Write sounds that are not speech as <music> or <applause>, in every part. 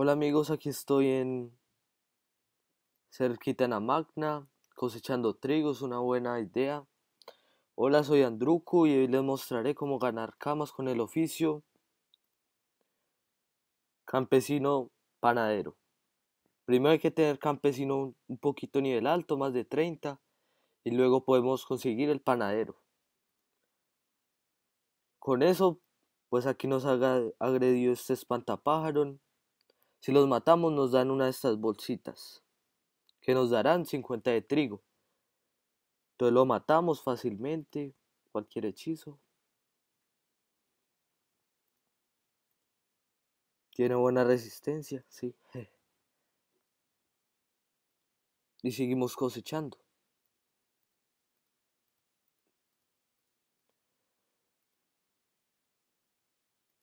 Hola amigos, aquí estoy en cerquita en Magna, cosechando trigo, es una buena idea. Hola, soy Andruku y hoy les mostraré cómo ganar camas con el oficio campesino panadero. Primero hay que tener campesino un poquito nivel alto, más de 30, y luego podemos conseguir el panadero. Con eso, pues aquí nos ha agredido este espantapájaro si los matamos nos dan una de estas bolsitas, que nos darán 50 de trigo. Entonces lo matamos fácilmente, cualquier hechizo. Tiene buena resistencia, sí. <laughs> Y seguimos cosechando.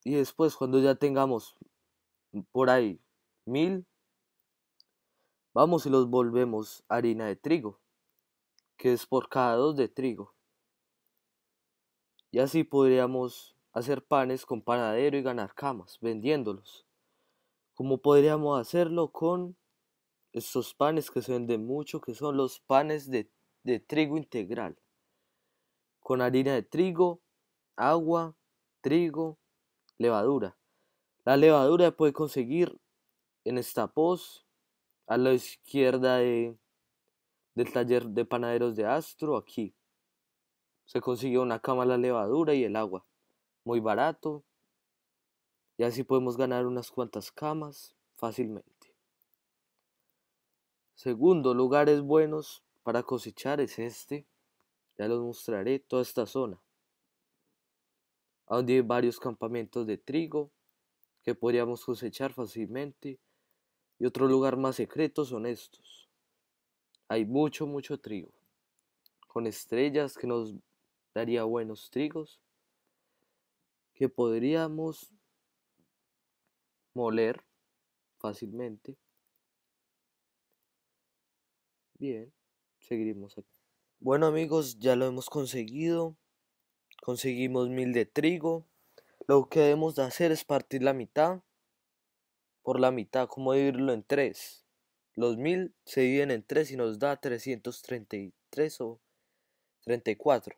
Y después, cuando ya tengamos por ahí mil, vamos y los volvemos harina de trigo, que es por cada dos de trigo. Y así podríamos hacer panes con panadero y ganar camas vendiéndolos, como podríamos hacerlo con estos panes que se venden mucho, que son los panes de, de trigo integral, con harina de trigo, agua, trigo, levadura. La levadura puede conseguir en esta pos, a la izquierda del taller de panaderos de Astro, aquí. Se consiguió una cama, la levadura y el agua. Muy barato. Y así podemos ganar unas cuantas camas fácilmente. Segundo, lugares buenos para cosechar es este. Ya los mostraré toda esta zona. Donde hay varios campamentos de trigo que podríamos cosechar fácilmente y otro lugar más secreto son estos. Hay mucho, mucho trigo, con estrellas que nos daría buenos trigos, que podríamos moler fácilmente. Bien, seguimos aquí. Bueno amigos, ya lo hemos conseguido. Conseguimos mil de trigo. Lo que debemos de hacer es partir la mitad por la mitad. como dividirlo en 3? Los 1000 se dividen en 3 y nos da 333 o 34.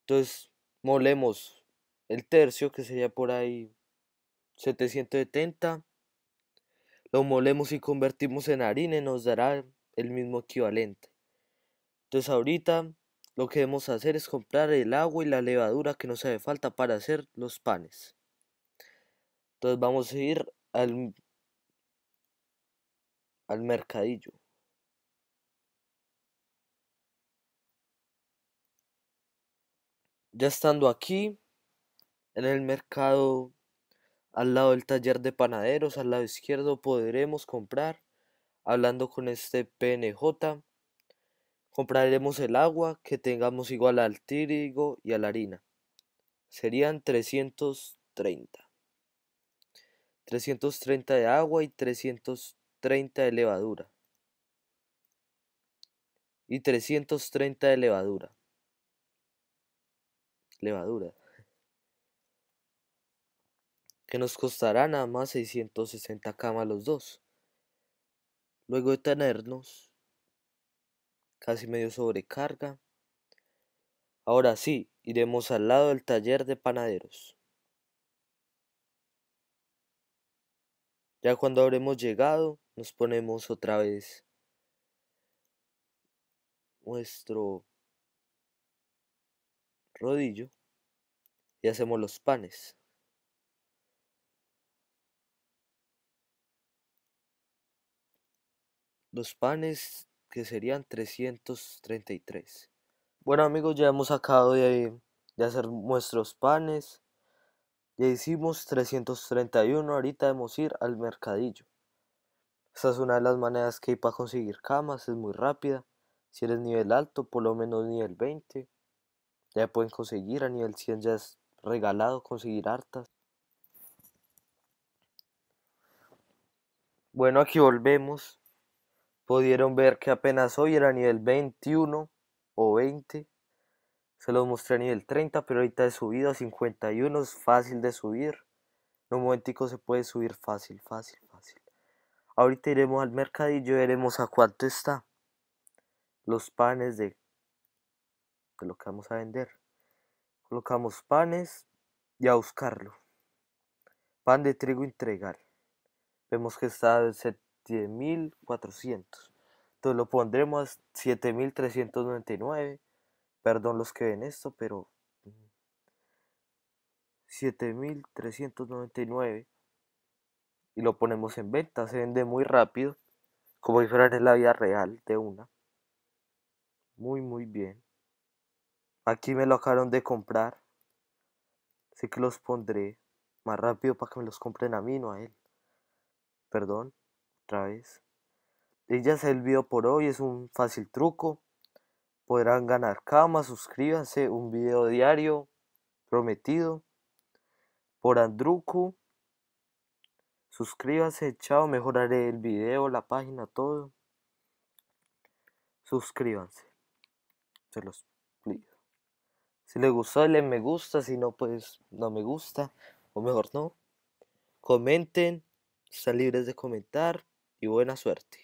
Entonces, molemos el tercio, que sería por ahí 770. Lo molemos y convertimos en harina y nos dará el mismo equivalente. Entonces, ahorita lo que debemos hacer es comprar el agua y la levadura que nos hace falta para hacer los panes. Entonces, vamos a ir al, mercadillo. Ya estando aquí, en el mercado, al lado del taller de panaderos, al lado izquierdo, podremos comprar, hablando con este PNJ, compraremos el agua que tengamos igual al trigo y a la harina. Serían 330. 330 de agua y 330 de levadura. Y 330 de levadura. Levadura. Que nos costará nada más 660 camas los dos. Luego de tenernos casi medio sobrecarga. Ahora sí, iremos al lado del taller de panaderos. Ya cuando habremos llegado, nos ponemos otra vez nuestro rodillo y hacemos los panes. Los panes que serían 333. Bueno amigos, ya hemos acabado de, de hacer nuestros panes. Ya hicimos 331, ahorita debemos ir al mercadillo. Esta es una de las maneras que hay para conseguir camas, es muy rápida. Si eres nivel alto, por lo menos nivel 20, ya pueden conseguir. A nivel 100 ya es regalado conseguir hartas. Bueno, aquí volvemos. Pudieron ver que apenas hoy era nivel 21 o 20. Se los mostré a nivel 30, pero ahorita he subido a 51, es fácil de subir. En un momentico se puede subir fácil, fácil, fácil. Ahorita iremos al mercadillo y veremos a cuánto está. Los panes de, lo que vamos a vender. Colocamos panes y a buscarlo. Pan de trigo entregar. Vemos que está a 7400. Entonces lo pondremos a 7399 Perdón los que ven esto, pero 7.399 mm, y lo ponemos en venta, se vende muy rápido, como si fuera en la vida real de una. Muy, muy bien. Aquí me lo acabaron de comprar, así que los pondré más rápido para que me los compren a mí, no a él. Perdón, otra vez. Y ya se el video por hoy, es un fácil truco podrán ganar. Cama, suscríbanse, un video diario prometido por Andruku. Suscríbanse, chao, mejoraré el video, la página, todo. Suscríbanse. Se los pido. Si les gustó, Denle me gusta, si no, pues no me gusta, o mejor no. Comenten, están libres de comentar y buena suerte.